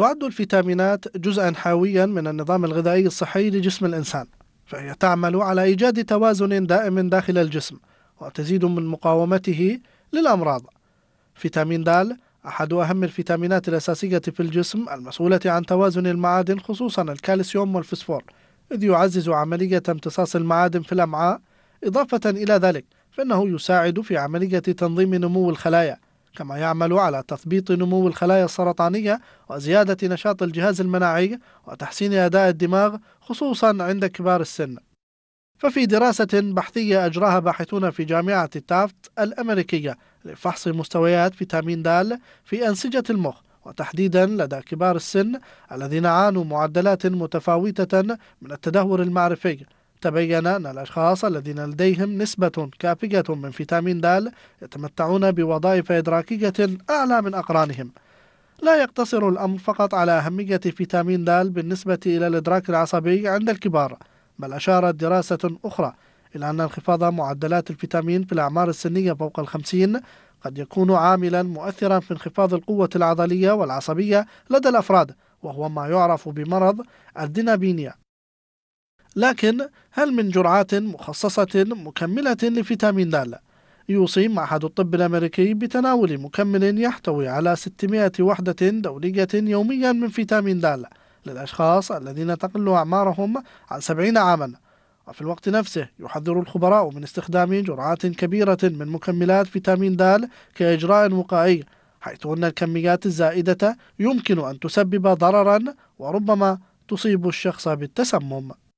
تعد الفيتامينات جزءا حيويا من النظام الغذائي الصحي لجسم الإنسان فهي تعمل على إيجاد توازن دائم داخل الجسم وتزيد من مقاومته للأمراض فيتامين د أحد أهم الفيتامينات الأساسية في الجسم المسؤولة عن توازن المعادن خصوصا الكالسيوم والفسفور إذ يعزز عملية امتصاص المعادن في الأمعاء إضافة إلى ذلك فإنه يساعد في عملية تنظيم نمو الخلايا كما يعمل على تثبيط نمو الخلايا السرطانية وزيادة نشاط الجهاز المناعي وتحسين أداء الدماغ خصوصا عند كبار السن ففي دراسة بحثية أجراها باحثون في جامعة تافت الأمريكية لفحص مستويات فيتامين د في أنسجة المخ وتحديدا لدى كبار السن الذين عانوا معدلات متفاوتة من التدهور المعرفي تبين أن الأشخاص الذين لديهم نسبة كافية من فيتامين د يتمتعون بوظائف إدراكية أعلى من أقرانهم لا يقتصر الأمر فقط على أهمية فيتامين د بالنسبة إلى الإدراك العصبي عند الكبار بل أشارت دراسة أخرى إلى أن انخفاض معدلات الفيتامين في الأعمار السنية فوق الخمسين قد يكون عاملا مؤثرا في انخفاض القوة العضلية والعصبية لدى الأفراد وهو ما يعرف بمرض الدينابينيا لكن هل من جرعات مخصصة مكملة لفيتامين د؟ يوصي معهد الطب الأمريكي بتناول مكمل يحتوي على 600 وحدة دولية يوميا من فيتامين د للأشخاص الذين تقل أعمارهم عن 70 عاما وفي الوقت نفسه يحذر الخبراء من استخدام جرعات كبيرة من مكملات فيتامين د كإجراء وقائي حيث أن الكميات الزائدة يمكن أن تسبب ضررا وربما تصيب الشخص بالتسمم